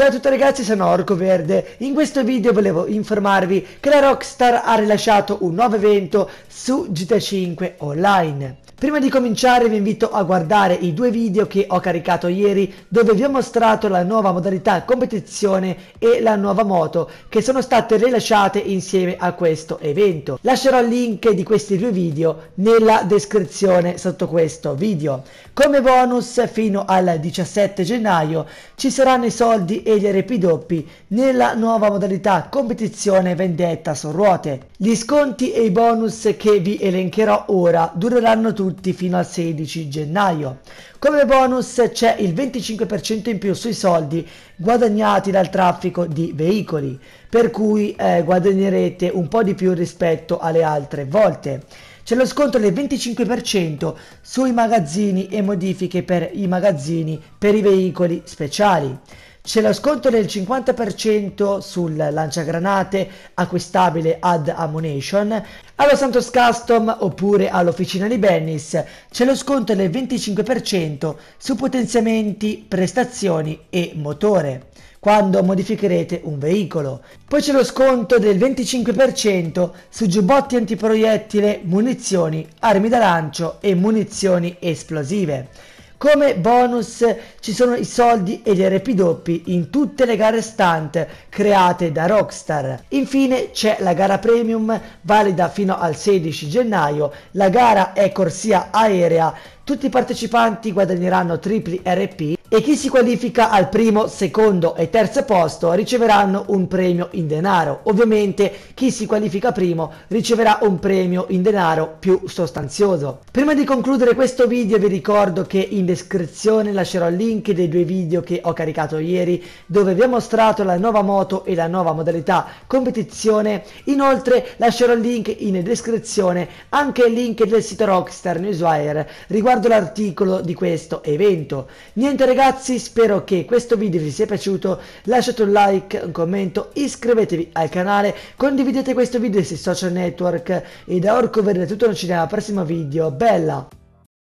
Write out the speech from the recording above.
Ciao a tutti ragazzi, sono Orco Verde. In questo video volevo informarvi che la Rockstar ha rilasciato un nuovo evento su GTA 5 Online. Prima di cominciare vi invito a guardare i due video che ho caricato ieri dove vi ho mostrato la nuova modalità competizione e la nuova moto che sono state rilasciate insieme a questo evento. Lascerò il link di questi due video nella descrizione sotto questo video. Come bonus fino al 17 gennaio ci saranno i soldi e gli RP doppi nella nuova modalità competizione vendetta su ruote. Gli sconti e i bonus che vi elencherò ora dureranno tutti tutti fino al 16 gennaio. Come bonus c'è il 25% in più sui soldi guadagnati dal traffico di veicoli, per cui eh, guadagnerete un po' di più rispetto alle altre volte. C'è lo sconto del 25% sui magazzini e modifiche per i magazzini per i veicoli speciali. C'è lo sconto del 50% sul lanciagranate acquistabile ad Ammunition. Allo Santos Custom oppure all'officina di Bennis c'è lo sconto del 25% su potenziamenti, prestazioni e motore quando modificherete un veicolo. Poi c'è lo sconto del 25% su giubbotti antiproiettile, munizioni, armi da lancio e munizioni esplosive. Come bonus ci sono i soldi e gli RP doppi in tutte le gare stunt create da Rockstar. Infine c'è la gara premium valida fino al 16 gennaio. La gara è corsia aerea. Tutti i partecipanti guadagneranno tripli RP e chi si qualifica al primo, secondo e terzo posto riceveranno un premio in denaro. Ovviamente chi si qualifica primo riceverà un premio in denaro più sostanzioso. Prima di concludere questo video vi ricordo che in descrizione lascerò il link dei due video che ho caricato ieri dove vi ho mostrato la nuova moto e la nuova modalità competizione. Inoltre lascerò il link in descrizione anche il link del sito Rockstar Newswire riguardo l'articolo di questo evento. Niente ragazzi ragazzi spero che questo video vi sia piaciuto, lasciate un like, un commento, iscrivetevi al canale, condividete questo video sui social network e da Orco vedrete tutto, noi ci vediamo al prossimo video, bella!